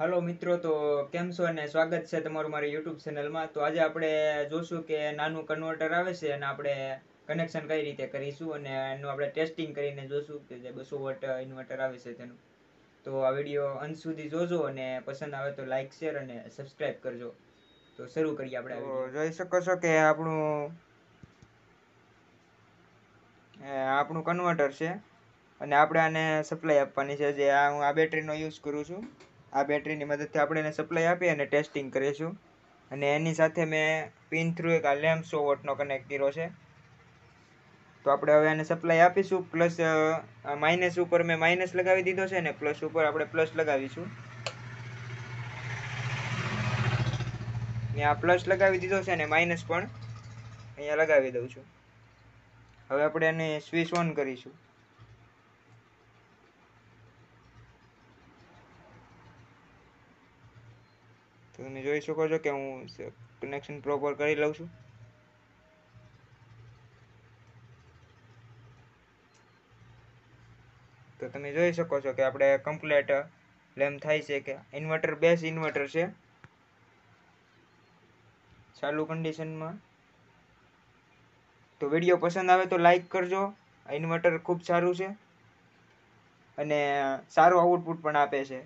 hello મિત્રો તો કેમ છો અને સ્વાગત છે તમારું મારી યુટ્યુબ ચેનલમાં તો આજે આપણે જોશું કે નાનું કન્વર્ટર આવે છે અને આપણે કનેક્શન કઈ રીતે કરીશું અને એનું આપણે ટેસ્ટિંગ કરીને જોશું કે જે બસો વોટ ઇન્વર્ટર આવે છે તેનું તો આ વિડીયો અંત સુધી જોજો અને પસંદ આવે તો લાઇક શેર અને સબસ્ક્રાઇબ કરજો તો શરૂ કરીએ આપણે જોઈ શકો છો કે આપણું આપણું કન્વર્ટર છે અને આપણે આને સપ્લાય આપવાની છે જે આ હું આ બેટરીનો યુઝ કરું છું આ બેટરીની મદદથી આપણે એને સપ્લાય આપી અને ટેસ્ટિંગ કરીશું અને એની સાથે મેં પિન થ્રુ એક આ લેમ્પ સો વોટનો કનેક્ટ કર્યો છે તો આપણે હવે એને સપ્લાય આપીશું પ્લસ માઇનસ ઉપર મેં માઇનસ લગાવી દીધો છે અને પ્લસ ઉપર આપણે પ્લસ લગાવીશું અહીંયા પ્લસ લગાવી દીધો છે અને માઇનસ પણ અહીંયા લગાવી દઉં છું હવે આપણે એને સ્વિચ ઓન કરીશું તો તમે જોઈ શકો છો કે હું કનેક્શન પ્રોપર કરી લઉં છું તો તમે જોઈ શકો છો કે આપણે કમ્પ્લેટ લેમ્પ થાય છે કે ઇન્વર્ટર બેસ ઇન્વર્ટર છે ચાલુ કન્ડિશનમાં તો વિડીયો પસંદ આવે તો લાઈક કરજો ઇન્વર્ટર ખૂબ સારું છે અને સારું આઉટપુટ પણ આપે છે